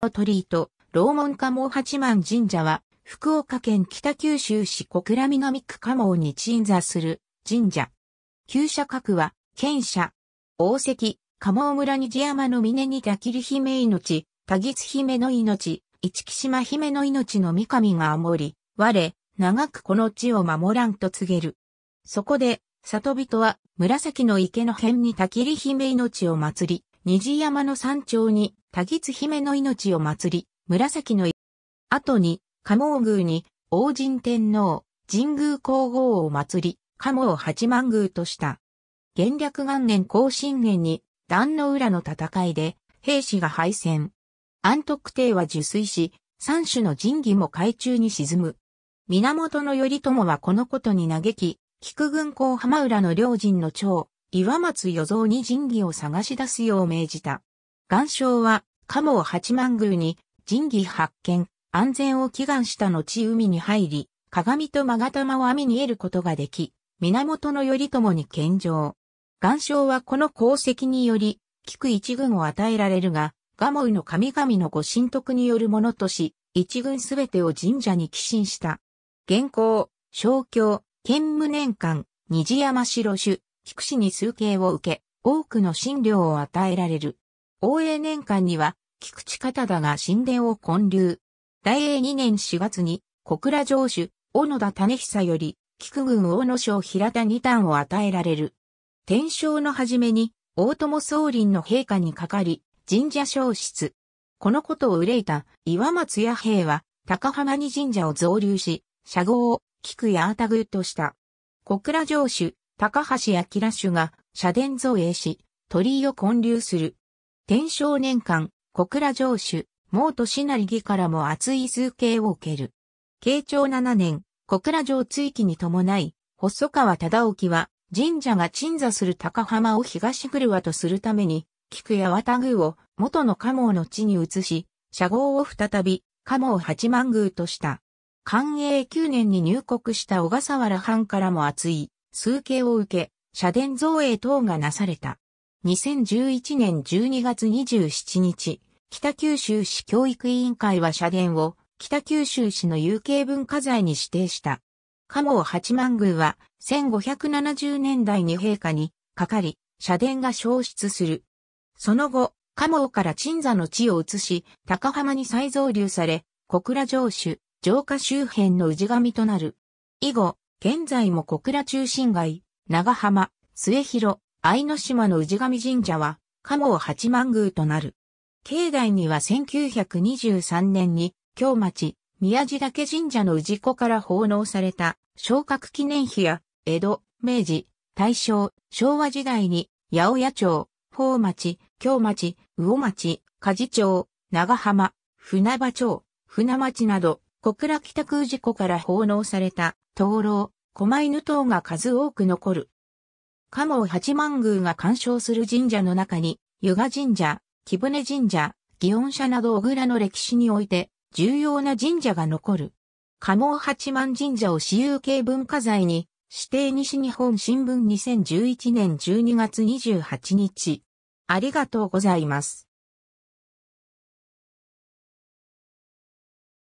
鳥居と楼門鴨八幡神社は、福岡県北九州市小倉南区鴨に鎮座する神社。旧社格は、県社、大関、鴨村虹山の峰にたきり姫命、田つ姫の命、市木島姫の命の三上が守り、我、長くこの地を守らんと告げる。そこで、里人は紫の池の辺にたきり姫命を祭り、虹山の山頂に、多吉姫の命を祭り、紫の後に、鴨王宮に、王神天皇、神宮皇后を祭り、鴨を八幡宮とした。元略元年甲信年に、壇の浦の戦いで、兵士が敗戦。安徳帝は受水し、三種の神器も海中に沈む。源頼朝はこのことに嘆き、菊軍港浜浦の両陣の長、岩松与蔵に神器を探し出すよう命じた。岩礁は、鴨を八幡宮に、神器発見、安全を祈願した後海に入り、鏡と勾玉を網に得ることができ、源頼朝に献上。岩礁はこの功績により、菊一軍を与えられるが、ガモイの神々のご神徳によるものとし、一軍すべてを神社に寄進した。現行、小京、剣無年間、虹山城主、菊氏に数形を受け、多くの診療を与えられる。大永年間には、菊池方田が神殿を建立。大英2年4月に、小倉城主、小野田種久より、菊軍大野省平田二段を与えられる。天正の初めに、大友宗林の陛下にかかり、神社消失。このことを憂いた岩松屋兵は、高浜に神社を増留し、社号を菊やあたぐとした。小倉城主、高橋明主が社殿造営し、鳥居を建立する。天正年間、小倉城主、毛利市成義からも厚い崇敬を受ける。慶長七年、小倉城追記に伴い、細川忠興は神社が鎮座する高浜を東車とするために、菊や綿宮を元の加毛の地に移し、社号を再び加毛八幡宮とした。寛永九年に入国した小笠原藩からも厚い数形を受け、社殿造営等がなされた。2011年12月27日、北九州市教育委員会は社殿を北九州市の有形文化財に指定した。加茂八幡宮は1570年代に陛下にかかり、社殿が消失する。その後、加茂から鎮座の地を移し、高浜に再造流され、小倉城主、城下周辺の氏神となる。以後、現在も小倉中心街、長浜、末広、愛の島の氏神神社は、加茂八幡宮となる。境内には1923年に、京町、宮地岳神社の氏子から奉納された、昇格記念碑や、江戸、明治、大正、昭和時代に、八百屋町、宝町、京町、魚町、梶町、長浜、船場町、船町など、小倉北空事故から奉納された灯籠、狛犬等が数多く残る。加茂八幡宮が干渉する神社の中に、湯賀神社、木舟神社、祇園社など小倉の歴史において重要な神社が残る。加茂八幡神社を私有形文化財に指定西日本新聞2011年12月28日。ありがとうございます。